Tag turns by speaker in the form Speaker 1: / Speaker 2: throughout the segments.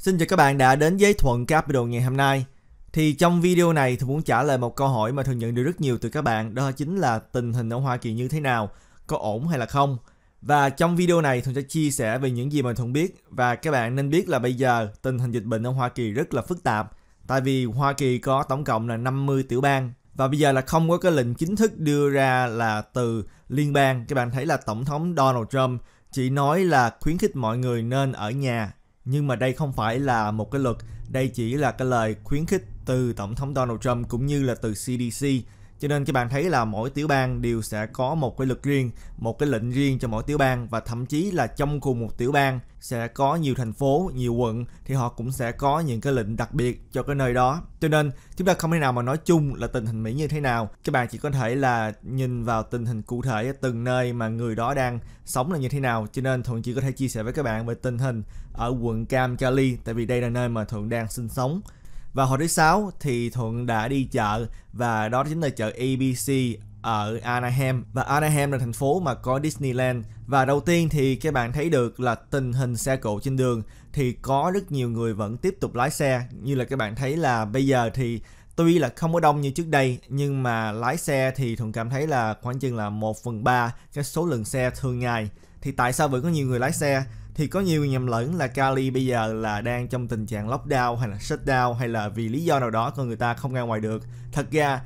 Speaker 1: Xin chào các bạn đã đến với Thuận Capital ngày hôm nay. Thì trong video này tôi muốn trả lời một câu hỏi mà thường nhận được rất nhiều từ các bạn đó chính là tình hình ở Hoa Kỳ như thế nào, có ổn hay là không. Và trong video này tôi sẽ chia sẻ về những gì mà Thuận biết và các bạn nên biết là bây giờ tình hình dịch bệnh ở Hoa Kỳ rất là phức tạp tại vì Hoa Kỳ có tổng cộng là 50 tiểu bang và bây giờ là không có cái lệnh chính thức đưa ra là từ liên bang. Các bạn thấy là Tổng thống Donald Trump chỉ nói là khuyến khích mọi người nên ở nhà nhưng mà đây không phải là một cái luật, đây chỉ là cái lời khuyến khích từ Tổng thống Donald Trump cũng như là từ CDC cho nên các bạn thấy là mỗi tiểu bang đều sẽ có một cái luật riêng một cái lệnh riêng cho mỗi tiểu bang và thậm chí là trong cùng một tiểu bang sẽ có nhiều thành phố nhiều quận thì họ cũng sẽ có những cái lệnh đặc biệt cho cái nơi đó cho nên chúng ta không thể nào mà nói chung là tình hình mỹ như thế nào các bạn chỉ có thể là nhìn vào tình hình cụ thể ở từng nơi mà người đó đang sống là như thế nào cho nên thuận chỉ có thể chia sẻ với các bạn về tình hình ở quận cam cali tại vì đây là nơi mà thuận đang sinh sống và hồi thứ sáu thì Thuận đã đi chợ và đó chính là chợ ABC ở Anaheim và Anaheim là thành phố mà có Disneyland và đầu tiên thì các bạn thấy được là tình hình xe cộ trên đường thì có rất nhiều người vẫn tiếp tục lái xe như là các bạn thấy là bây giờ thì tuy là không có đông như trước đây nhưng mà lái xe thì thường cảm thấy là khoảng chừng là 1 phần 3 cái số lượng xe thường ngày thì tại sao vẫn có nhiều người lái xe thì có nhiều nhầm lẫn là Cali bây giờ là đang trong tình trạng lockdown hay là shutdown hay là vì lý do nào đó con người ta không ra ngoài được. Thật ra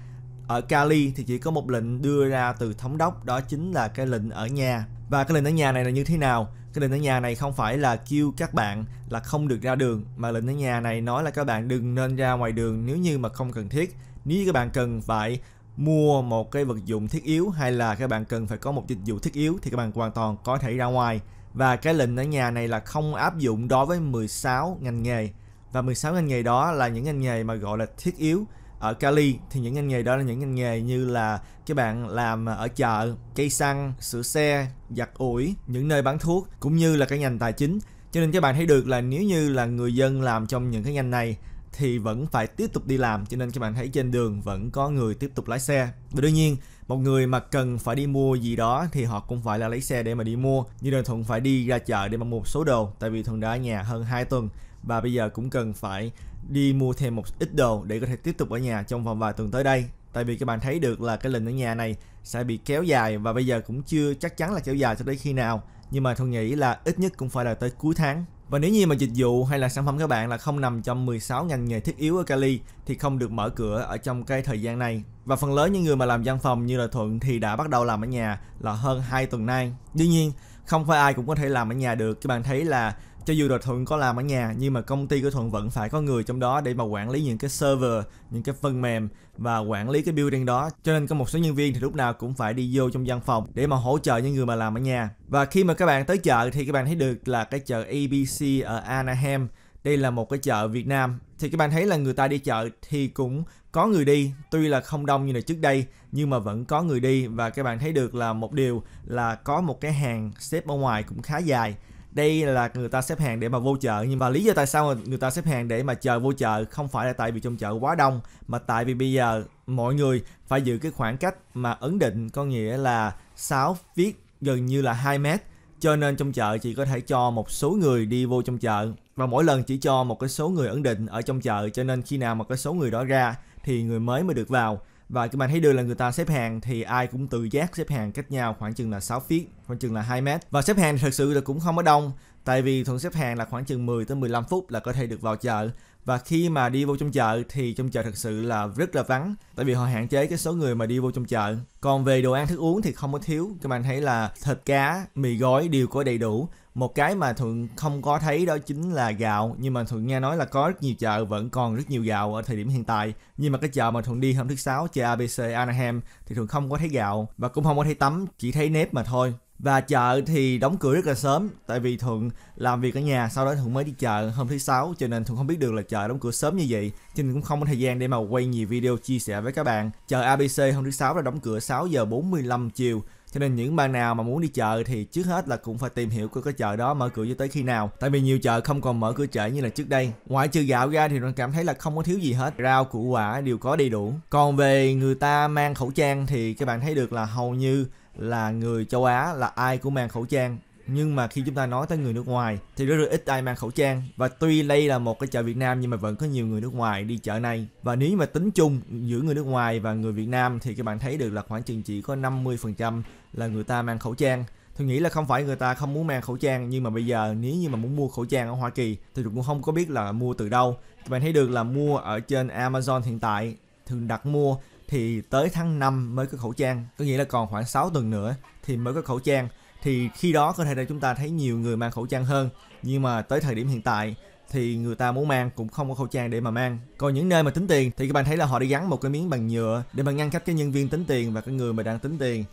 Speaker 1: ở Cali thì chỉ có một lệnh đưa ra từ thống đốc đó chính là cái lệnh ở nhà. Và cái lệnh ở nhà này là như thế nào? Cái lệnh ở nhà này không phải là kêu các bạn là không được ra đường mà lệnh ở nhà này nói là các bạn đừng nên ra ngoài đường nếu như mà không cần thiết. Nếu như các bạn cần phải mua một cái vật dụng thiết yếu hay là các bạn cần phải có một dịch vụ thiết yếu thì các bạn hoàn toàn có thể ra ngoài và cái lệnh ở nhà này là không áp dụng đối với 16 ngành nghề. Và 16 ngành nghề đó là những ngành nghề mà gọi là thiết yếu. Ở Cali thì những ngành nghề đó là những ngành nghề như là các bạn làm ở chợ, cây xăng, sửa xe, giặt ủi, những nơi bán thuốc cũng như là cái ngành tài chính. Cho nên các bạn thấy được là nếu như là người dân làm trong những cái ngành này thì vẫn phải tiếp tục đi làm cho nên các bạn thấy trên đường vẫn có người tiếp tục lái xe và đương nhiên một người mà cần phải đi mua gì đó thì họ cũng phải là lấy xe để mà đi mua như là thuận phải đi ra chợ để mà mua một số đồ tại vì thuận đã ở nhà hơn 2 tuần và bây giờ cũng cần phải đi mua thêm một ít đồ để có thể tiếp tục ở nhà trong vòng vài tuần tới đây tại vì các bạn thấy được là cái lệnh ở nhà này sẽ bị kéo dài và bây giờ cũng chưa chắc chắn là kéo dài cho tới khi nào nhưng mà thuận nghĩ là ít nhất cũng phải là tới cuối tháng và nếu như mà dịch vụ hay là sản phẩm các bạn là không nằm trong 16 ngành nghề thiết yếu ở Cali thì không được mở cửa ở trong cái thời gian này. Và phần lớn những người mà làm văn phòng như là Thuận thì đã bắt đầu làm ở nhà là hơn 2 tuần nay. Tuy nhiên, không phải ai cũng có thể làm ở nhà được. Các bạn thấy là cho dù là thuận có làm ở nhà nhưng mà công ty của thuận vẫn phải có người trong đó để mà quản lý những cái server những cái phần mềm và quản lý cái building đó cho nên có một số nhân viên thì lúc nào cũng phải đi vô trong văn phòng để mà hỗ trợ những người mà làm ở nhà và khi mà các bạn tới chợ thì các bạn thấy được là cái chợ abc ở anaheim đây là một cái chợ Việt Nam thì các bạn thấy là người ta đi chợ thì cũng có người đi tuy là không đông như là trước đây nhưng mà vẫn có người đi và các bạn thấy được là một điều là có một cái hàng xếp ở ngoài cũng khá dài đây là người ta xếp hàng để mà vô chợ nhưng mà lý do tại sao người ta xếp hàng để mà chờ vô chợ không phải là tại vì trong chợ quá đông mà tại vì bây giờ mọi người phải giữ cái khoảng cách mà ấn định có nghĩa là 6 feet gần như là 2 mét cho nên trong chợ chỉ có thể cho một số người đi vô trong chợ và mỗi lần chỉ cho một cái số người ấn định ở trong chợ cho nên khi nào mà cái số người đó ra thì người mới mới được vào và các bạn thấy được là người ta xếp hàng thì ai cũng tự giác xếp hàng cách nhau khoảng chừng là 6 feet, khoảng chừng là 2 mét. Và xếp hàng thì thật sự là cũng không có đông, tại vì thuận xếp hàng là khoảng chừng 10 tới 15 phút là có thể được vào chợ. Và khi mà đi vô trong chợ thì trong chợ thật sự là rất là vắng, tại vì họ hạn chế cái số người mà đi vô trong chợ. Còn về đồ ăn thức uống thì không có thiếu, các bạn thấy là thịt cá, mì gói đều có đầy đủ một cái mà thường không có thấy đó chính là gạo nhưng mà thường nghe nói là có rất nhiều chợ vẫn còn rất nhiều gạo ở thời điểm hiện tại nhưng mà cái chợ mà thường đi hôm thứ sáu chợ abc anaheim thì thường không có thấy gạo và cũng không có thấy tắm chỉ thấy nếp mà thôi và chợ thì đóng cửa rất là sớm tại vì thường làm việc ở nhà sau đó thường mới đi chợ hôm thứ sáu cho nên thường không biết được là chợ đóng cửa sớm như vậy cho nên cũng không có thời gian để mà quay nhiều video chia sẻ với các bạn chợ abc hôm thứ sáu là đóng cửa 6 giờ 45 chiều cho nên những bạn nào mà muốn đi chợ thì trước hết là cũng phải tìm hiểu coi cái chợ đó mở cửa cho tới khi nào tại vì nhiều chợ không còn mở cửa trễ như là trước đây ngoại trừ gạo ra thì mình cảm thấy là không có thiếu gì hết rau củ quả đều có đầy đủ còn về người ta mang khẩu trang thì các bạn thấy được là hầu như là người châu á là ai cũng mang khẩu trang nhưng mà khi chúng ta nói tới người nước ngoài thì rất là ít ai mang khẩu trang và tuy đây là một cái chợ Việt Nam nhưng mà vẫn có nhiều người nước ngoài đi chợ này và nếu mà tính chung giữa người nước ngoài và người Việt Nam thì các bạn thấy được là khoảng chừng chỉ có 50% là người ta mang khẩu trang tôi nghĩ là không phải người ta không muốn mang khẩu trang nhưng mà bây giờ nếu như mà muốn mua khẩu trang ở Hoa Kỳ thì cũng không có biết là mua từ đâu các bạn thấy được là mua ở trên Amazon hiện tại thường đặt mua thì tới tháng 5 mới có khẩu trang có nghĩa là còn khoảng 6 tuần nữa thì mới có khẩu trang thì khi đó có thể là chúng ta thấy nhiều người mang khẩu trang hơn nhưng mà tới thời điểm hiện tại thì người ta muốn mang cũng không có khẩu trang để mà mang còn những nơi mà tính tiền thì các bạn thấy là họ đi gắn một cái miếng bằng nhựa để mà ngăn cách cái nhân viên tính tiền và cái người mà đang tính tiền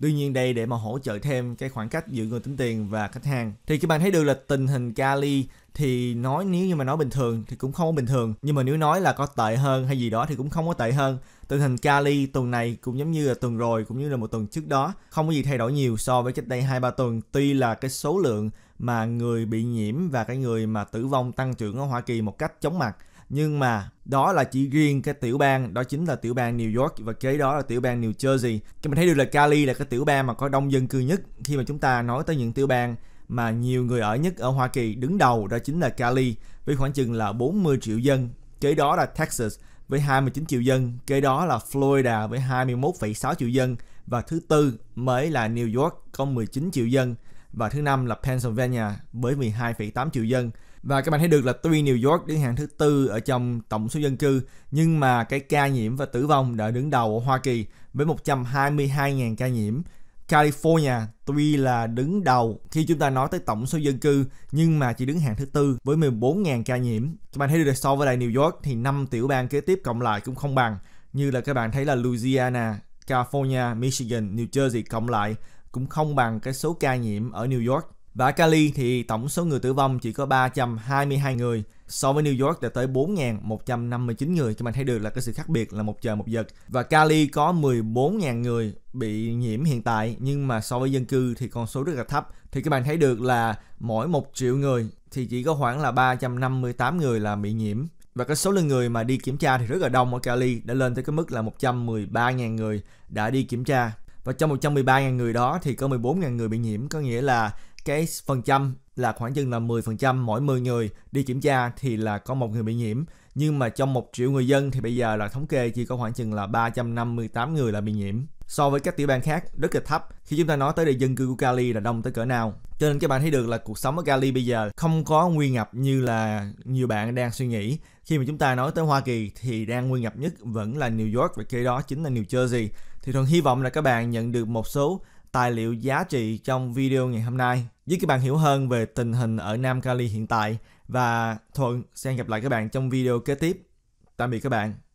Speaker 1: tuy nhiên đây để mà hỗ trợ thêm cái khoảng cách giữa người tính tiền và khách hàng. Thì các bạn thấy được là tình hình Cali thì nói nếu như mà nói bình thường thì cũng không có bình thường nhưng mà nếu nói là có tệ hơn hay gì đó thì cũng không có tệ hơn tình hình Cali tuần này cũng giống như là tuần rồi cũng như là một tuần trước đó không có gì thay đổi nhiều so với cách đây hai ba tuần tuy là cái số lượng mà người bị nhiễm và cái người mà tử vong tăng trưởng ở Hoa Kỳ một cách chóng mặt nhưng mà đó là chỉ riêng cái tiểu bang đó chính là tiểu bang New York và kế đó là tiểu bang New Jersey các mình thấy được là Cali là cái tiểu bang mà có đông dân cư nhất khi mà chúng ta nói tới những tiểu bang mà nhiều người ở nhất ở Hoa Kỳ đứng đầu đó chính là Cali với khoảng chừng là 40 triệu dân kế đó là Texas với 29 triệu dân kế đó là Florida với 21,6 triệu dân và thứ tư mới là New York có 19 triệu dân và thứ năm là Pennsylvania với 12,8 triệu dân và các bạn thấy được là tuy New York đứng hạng thứ tư ở trong tổng số dân cư nhưng mà cái ca nhiễm và tử vong đã đứng đầu ở Hoa Kỳ với 122.000 ca nhiễm. California tuy là đứng đầu khi chúng ta nói tới tổng số dân cư nhưng mà chỉ đứng hạng thứ tư với 14.000 ca nhiễm. Các bạn thấy được là so với lại New York thì năm tiểu bang kế tiếp cộng lại cũng không bằng như là các bạn thấy là Louisiana, California, Michigan, New Jersey cộng lại cũng không bằng cái số ca nhiễm ở New York và Cali thì tổng số người tử vong chỉ có 322 người, so với New York đã tới 4.159 người các bạn thấy được là cái sự khác biệt là một trời một vực và Cali có 14.000 người bị nhiễm hiện tại nhưng mà so với dân cư thì con số rất là thấp thì các bạn thấy được là mỗi 1 triệu người thì chỉ có khoảng là 358 người là bị nhiễm và cái số lượng người mà đi kiểm tra thì rất là đông ở Cali đã lên tới cái mức là 113.000 người đã đi kiểm tra và trong 113.000 người đó thì có 14.000 người bị nhiễm có nghĩa là cái phần trăm là khoảng chừng là 10% mỗi 10 người đi kiểm tra thì là có một người bị nhiễm nhưng mà trong một triệu người dân thì bây giờ là thống kê chỉ có khoảng chừng là 358 người là bị nhiễm so với các tiểu bang khác rất là thấp khi chúng ta nói tới địa dân cư của Cali là đông tới cỡ nào cho nên các bạn thấy được là cuộc sống ở Cali bây giờ không có nguy ngập như là nhiều bạn đang suy nghĩ khi mà chúng ta nói tới Hoa Kỳ thì đang nguy ngập nhất vẫn là New York và kế đó chính là New Jersey thì thuần hy vọng là các bạn nhận được một số tài liệu giá trị trong video ngày hôm nay giúp các bạn hiểu hơn về tình hình ở Nam Cali hiện tại và Thuận sẽ gặp lại các bạn trong video kế tiếp. Tạm biệt các bạn.